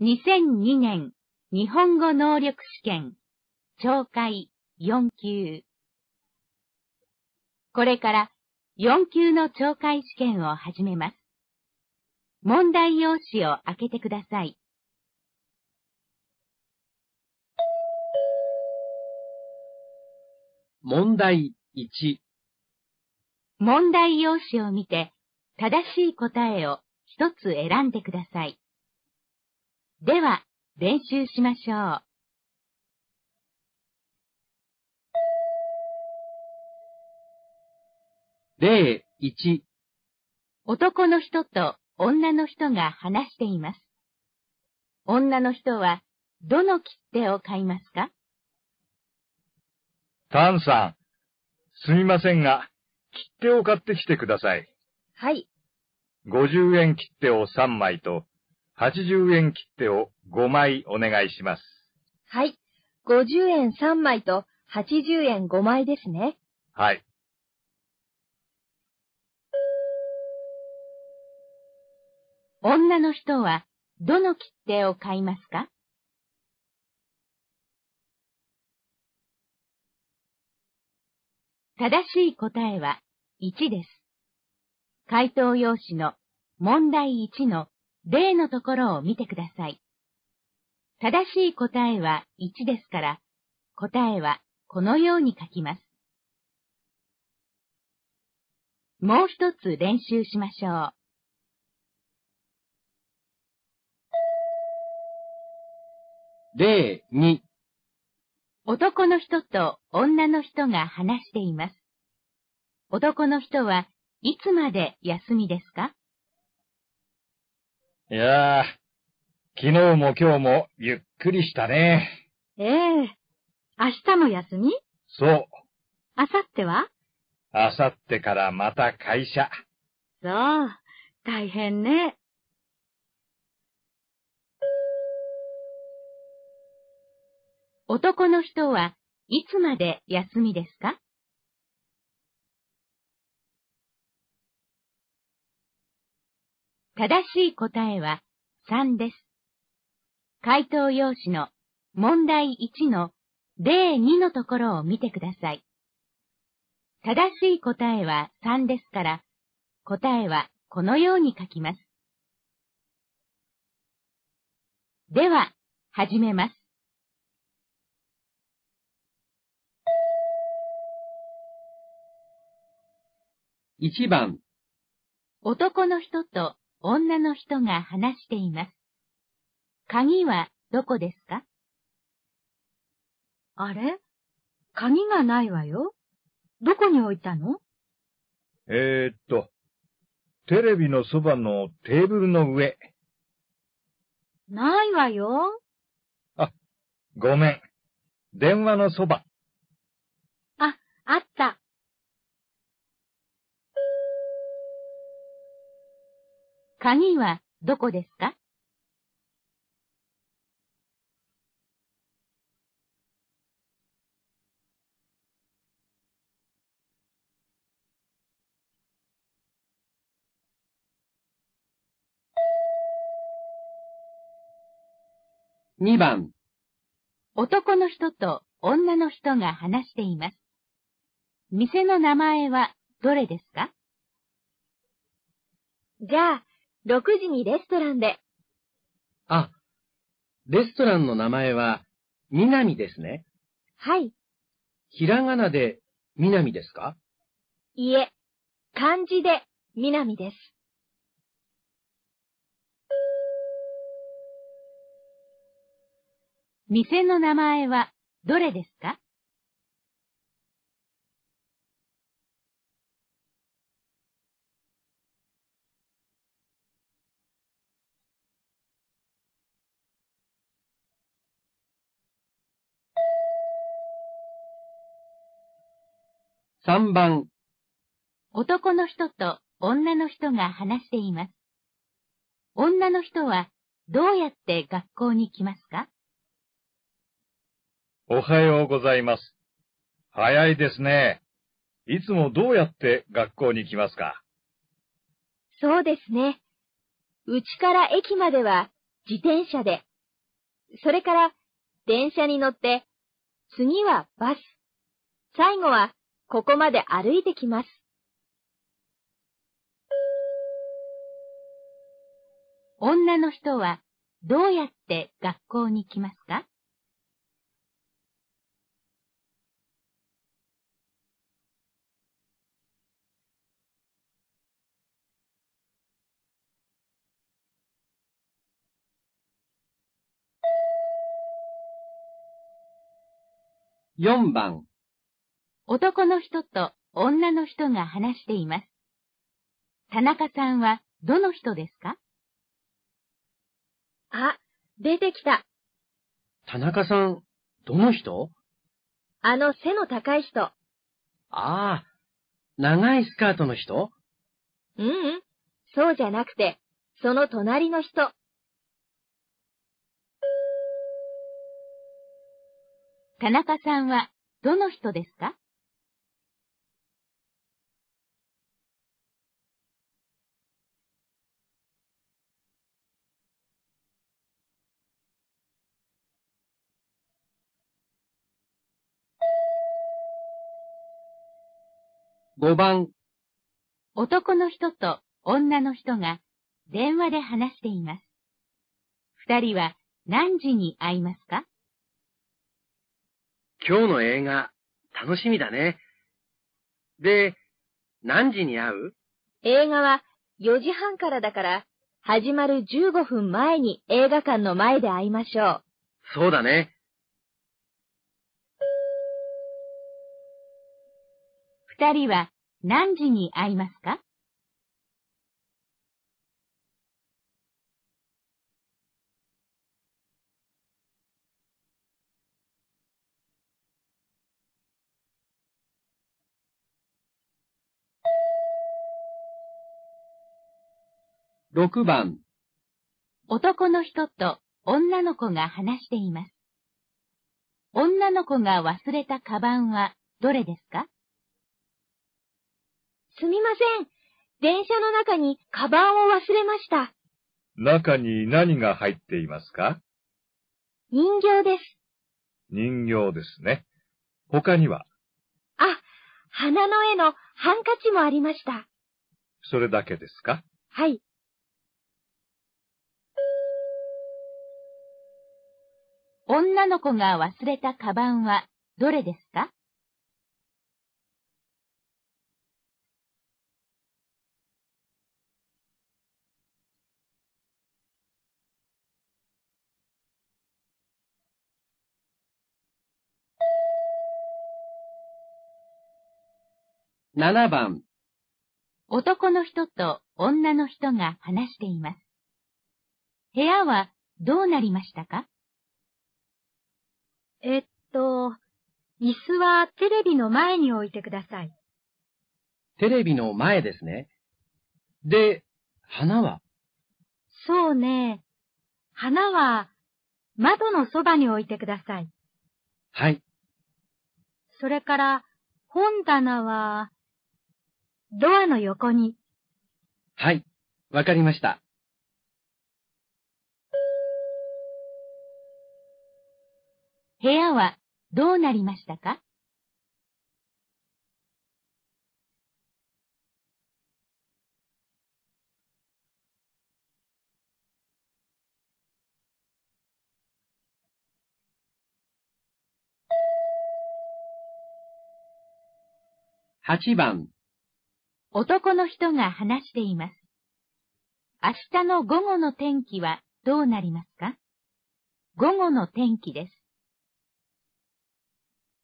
2002年、日本語能力試験、懲戒4級。これから4級の懲戒試験を始めます。問題用紙を開けてください。問題1。問題用紙を見て、正しい答えを一つ選んでください。では、練習しましょう。例1男の人と女の人が話しています。女の人はどの切手を買いますかタンさん、すみませんが、切手を買ってきてください。はい。50円切手を3枚と、80円切手を5枚お願いします。はい。50円3枚と80円5枚ですね。はい。女の人はどの切手を買いますか正しい答えは1です。回答用紙の問題1の例のところを見てください。正しい答えは1ですから、答えはこのように書きます。もう一つ練習しましょう。例2男の人と女の人が話しています。男の人はいつまで休みですかいやあ、昨日も今日もゆっくりしたね。ええ明日も休みそう。明後日はあさってからまた会社。そう。大変ね。男の人はいつまで休みですか正しい答えは3です。回答用紙の問題1の例2のところを見てください。正しい答えは3ですから、答えはこのように書きます。では、始めます。1番男の人と女の人が話しています。鍵はどこですかあれ鍵がないわよ。どこに置いたのえー、っと、テレビのそばのテーブルの上。ないわよ。あ、ごめん。電話のそば。あ、あった。鍵はどこですか2番男の人と女の人が話しています。店の名前はどれですかじゃあ、6時にレストランで。あ、レストランの名前は、みなみですね。はい。ひらがなで、みなみですかいえ、漢字で、みなみです。店の名前は、どれですか3番男の人と女の人が話しています。女の人はどうやって学校に来ますかおはようございます。早いですね。いつもどうやって学校に来ますかそうですね。うちから駅までは自転車で、それから電車に乗って、次はバス、最後はここまで歩いてきます。女の人はどうやって学校に来ますか4番男の人と女の人が話しています。田中さんはどの人ですかあ、出てきた。田中さん、どの人あの背の高い人。ああ、長いスカートの人うん、うん、そうじゃなくて、その隣の人。田中さんはどの人ですか5番。男の人と女の人が電話で話しています。二人は何時に会いますか今日の映画、楽しみだね。で、何時に会う映画は4時半からだから、始まる15分前に映画館の前で会いましょう。そうだね。二人は何時に会いますか6番男の人と女の子が話しています。女の子が忘れたカバンはどれですかすみません。電車の中にカバンを忘れました。中に何が入っていますか人形です。人形ですね。他にはあ、花の絵のハンカチもありました。それだけですかはい。女の子が忘れたカバンはどれですか7番男の人と女の人が話しています。部屋はどうなりましたかえっと、椅子はテレビの前に置いてください。テレビの前ですね。で、花はそうね。花は窓のそばに置いてください。はい。それから、本棚は、ドアの横に。はい、わかりました。部屋はどうなりましたか8番男の人が話しています。明日の午後の天気はどうなりますか午後の天気です。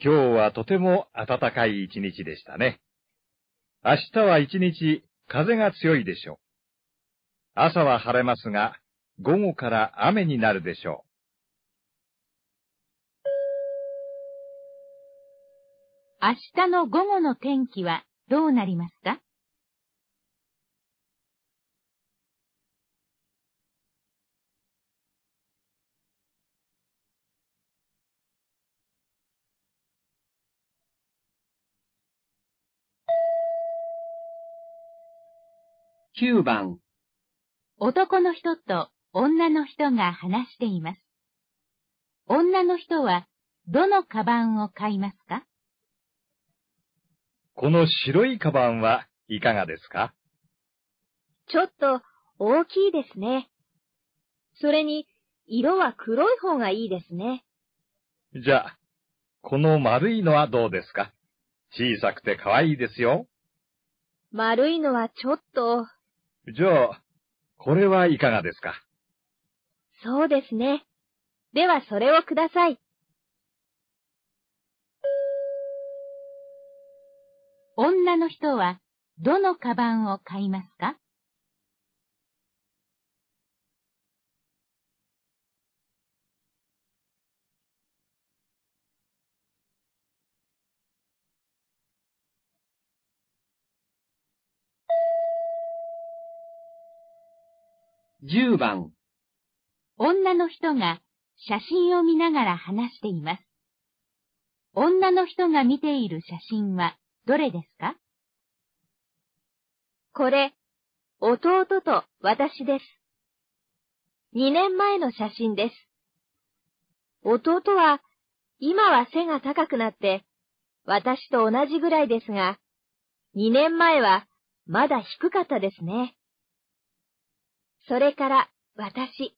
今日はとても暖かい一日でしたね。明日は一日風が強いでしょう。朝は晴れますが、午後から雨になるでしょう。明日の午後の天気はどうなりますか9番男の人と女の人が話しています。女の人はどのカバンを買いますかこの白いカバンはいかがですかちょっと大きいですね。それに色は黒い方がいいですね。じゃあ、この丸いのはどうですか小さくて可愛いですよ。丸いのはちょっと。じゃあ、これはいかがですかそうですね。ではそれをください。女の人はどのカバンを買いますか10番。女の人が写真を見ながら話しています。女の人が見ている写真はどれですかこれ、弟と私です。2年前の写真です。弟は、今は背が高くなって、私と同じぐらいですが、2年前はまだ低かったですね。それから、私。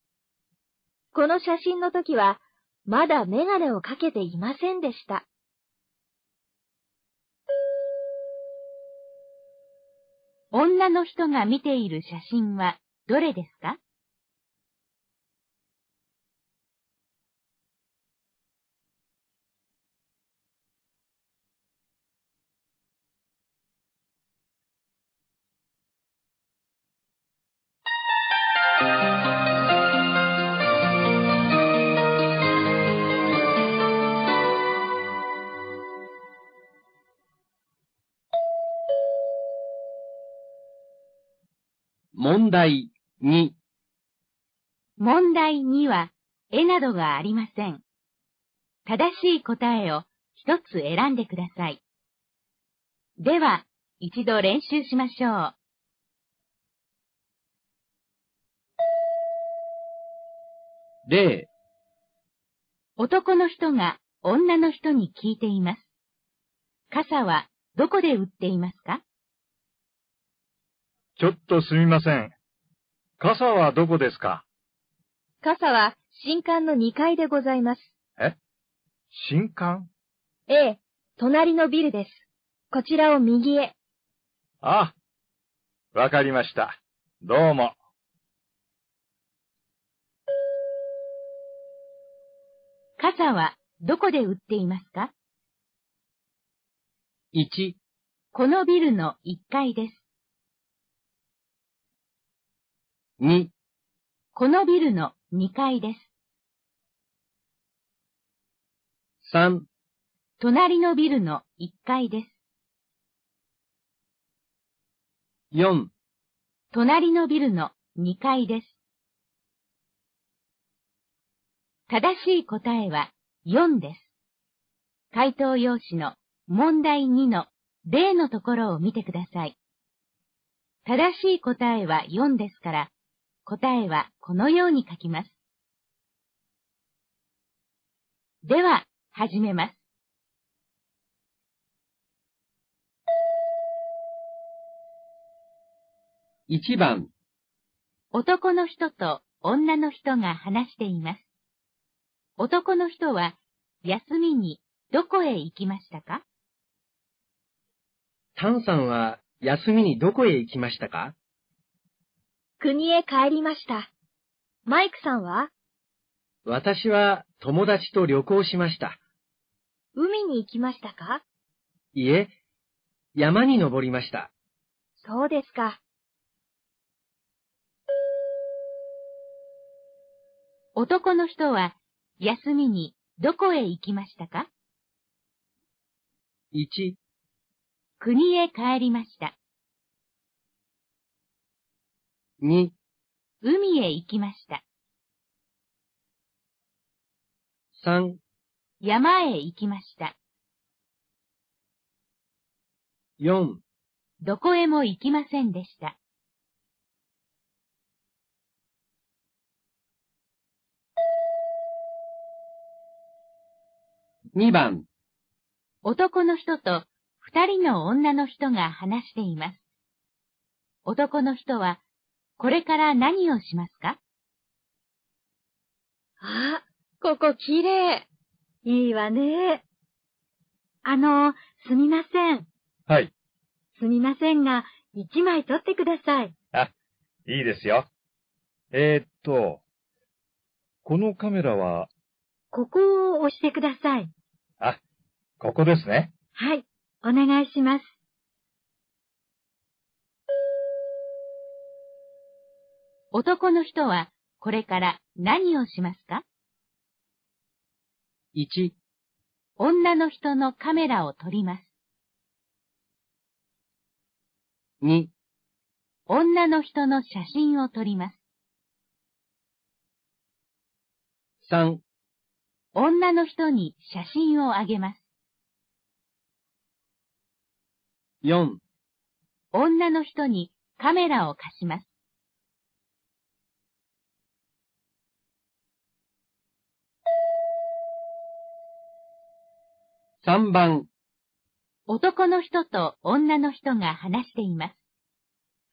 この写真の時は、まだメガネをかけていませんでした。女の人が見ている写真はどれですか問題2。問題2は、絵などがありません。正しい答えを一つ選んでください。では、一度練習しましょう。例男の人が女の人に聞いています。傘はどこで売っていますかちょっとすみません。傘はどこですか傘は新館の2階でございます。え新館ええ、隣のビルです。こちらを右へ。ああ、わかりました。どうも。傘はどこで売っていますか ?1 このビルの1階です。2このビルの2階です。3隣のビルの1階です。4隣のビルの2階です。正しい答えは4です。回答用紙の問題2の例のところを見てください。正しい答えは4ですから、答えはこのように書きます。では、始めます。1番男の人と女の人が話しています。男の人は休みにどこへ行きましたかタンさんは休みにどこへ行きましたか国へ帰りました。マイクさんは私は友達と旅行しました。海に行きましたかいえ、山に登りました。そうですか。男の人は休みにどこへ行きましたか ?1 国へ帰りました。2海へ行きました。3山へ行きました。4どこへも行きませんでした。2番男の人と二人の女の人が話しています。男の人はこれから何をしますかあ、ここ綺麗。いいわね。あの、すみません。はい。すみませんが、一枚取ってください。あ、いいですよ。えー、っと、このカメラはここを押してください。あ、ここですね。はい、お願いします。男の人はこれから何をしますか ?1、女の人のカメラを撮ります。2、女の人の写真を撮ります。3、女の人に写真をあげます。4、女の人にカメラを貸します。3番。男の人と女の人が話しています。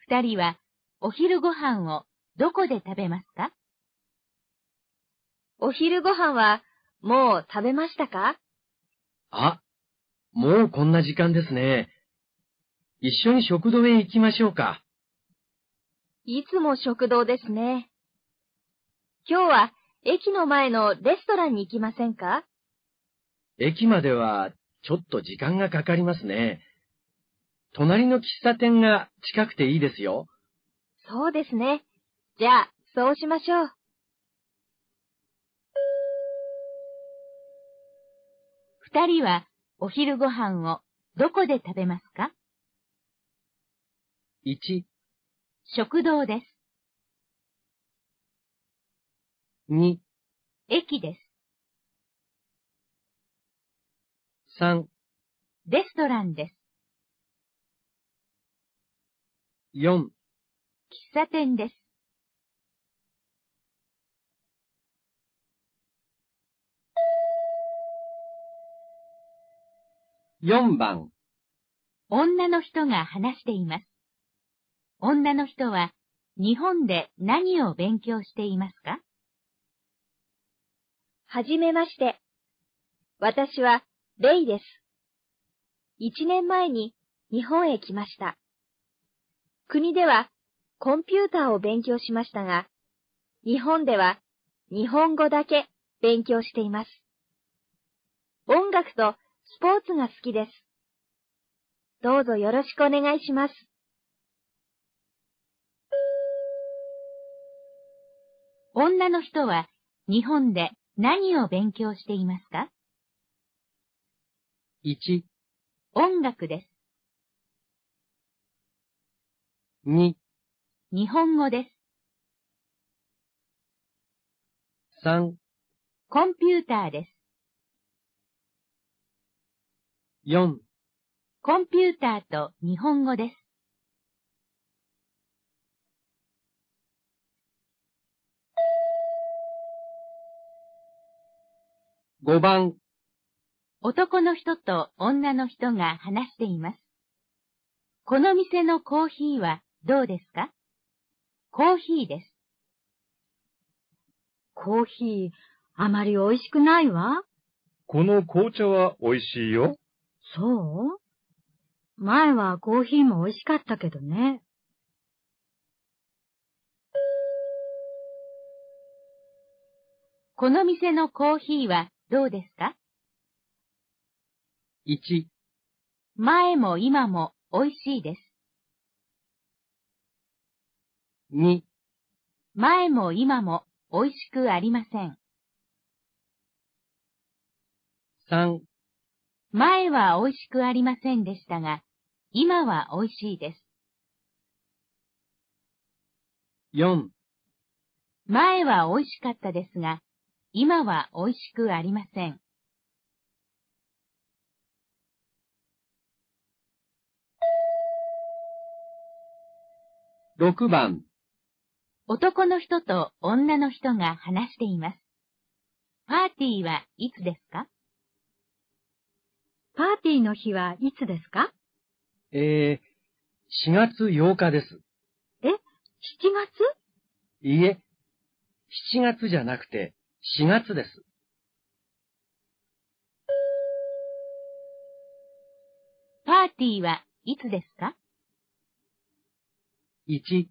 二人はお昼ご飯をどこで食べますかお昼ご飯はもう食べましたかあ、もうこんな時間ですね。一緒に食堂へ行きましょうか。いつも食堂ですね。今日は駅の前のレストランに行きませんか駅まではちょっと時間がかかりますね。隣の喫茶店が近くていいですよ。そうですね。じゃあ、そうしましょう。二人はお昼ご飯をどこで食べますか ?1、食堂です。2、駅です。三、レストランです。4喫茶店です。四番女の人が話しています。女の人は日本で何を勉強していますかはじめまして。私はレイです。一年前に日本へ来ました。国ではコンピューターを勉強しましたが、日本では日本語だけ勉強しています。音楽とスポーツが好きです。どうぞよろしくお願いします。女の人は日本で何を勉強していますか1、音楽です。2、日本語です。3、コンピューターです。4、コンピューターと日本語です。5番男の人と女の人が話しています。この店のコーヒーはどうですかコーヒーです。コーヒー、あまり美味しくないわ。この紅茶は美味しいよ。そう前はコーヒーも美味しかったけどね。この店のコーヒーはどうですか1前も今も美味しいです。2前も今も美味しくありません。3前は美味しくありませんでしたが、今は美味しいです。4前は美味しかったですが、今は美味しくありません。6番男の人と女の人が話しています。パーティーはいつですかパーティーの日はいつですかえー、4月8日です。え、7月いいえ、7月じゃなくて4月です。パーティーはいつですか1、4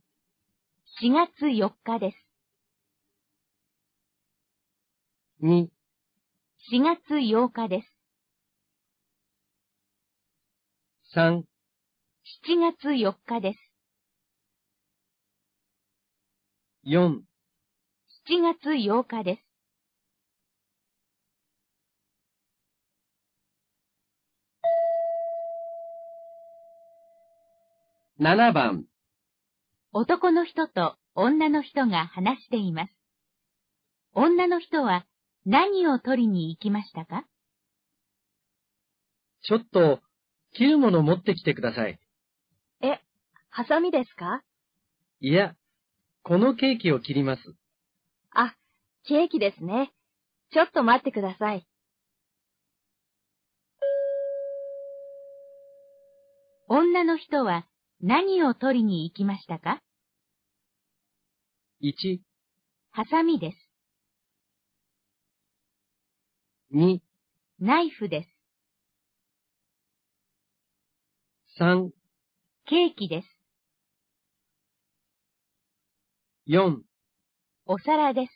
月4日です。2、4月8日です。3、7月4日です。4、7月8日です。7番男の人と女の人が話しています。女の人は何を取りに行きましたかちょっと、切るもの持ってきてください。え、ハサミですかいや、このケーキを切ります。あ、ケーキですね。ちょっと待ってください。女の人は何を取りに行きましたか1、ハサミです。2、ナイフです。3、ケーキです。4、お皿です。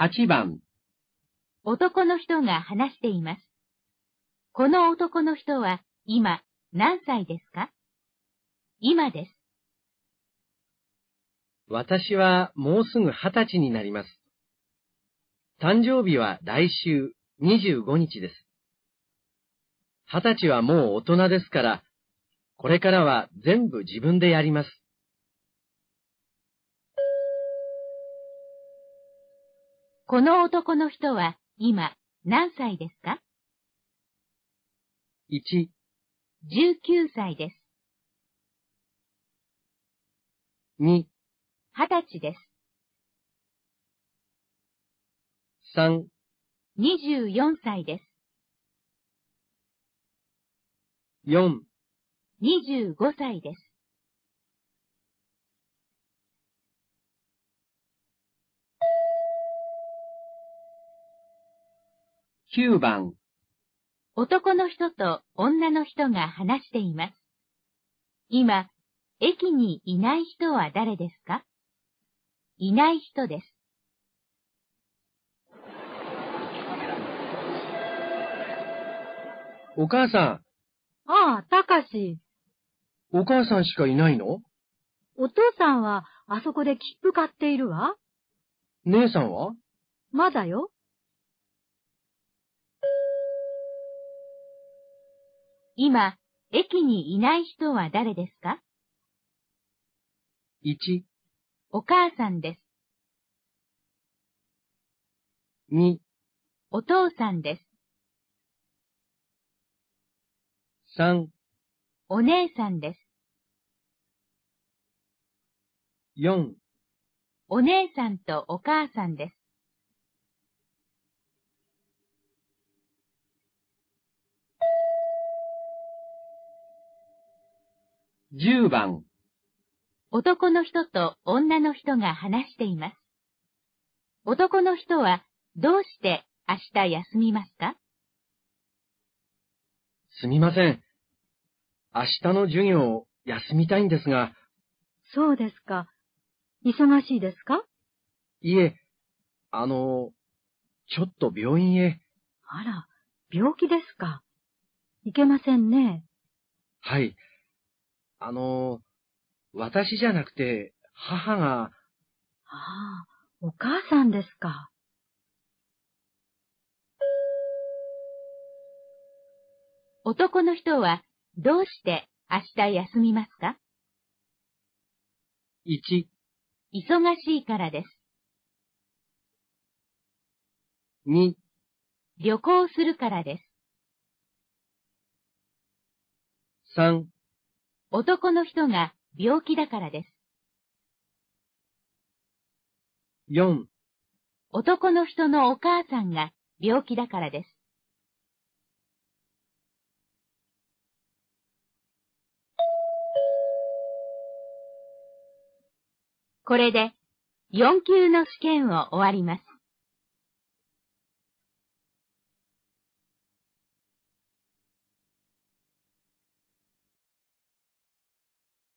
8番男の人が話しています。この男の人は今何歳ですか今です。私はもうすぐ二十歳になります。誕生日は来週25日です。二十歳はもう大人ですから、これからは全部自分でやります。この男の人は今何歳ですか1、19歳です。2、20歳です。3、24歳です。4、25歳です。9番男の人と女の人が話しています。今、駅にいない人は誰ですかいない人です。お母さん。ああ、たかし。お母さんしかいないのお父さんは、あそこで切符買っているわ。姉さんはまだよ。今、駅にいない人は誰ですか ?1、お母さんです。2、お父さんです。3、お姉さんです。4、お姉さんとお母さんです。10番男の人と女の人が話しています。男の人はどうして明日休みますかすみません。明日の授業を休みたいんですが。そうですか。忙しいですかいえ、あの、ちょっと病院へ。あら、病気ですか。いけませんね。はい。あの、私じゃなくて、母が。ああ、お母さんですか。男の人はどうして明日休みますか ?1、忙しいからです。2、旅行するからです。3、男の人が病気だからです。4男の人のお母さんが病気だからです。これで4級の試験を終わります。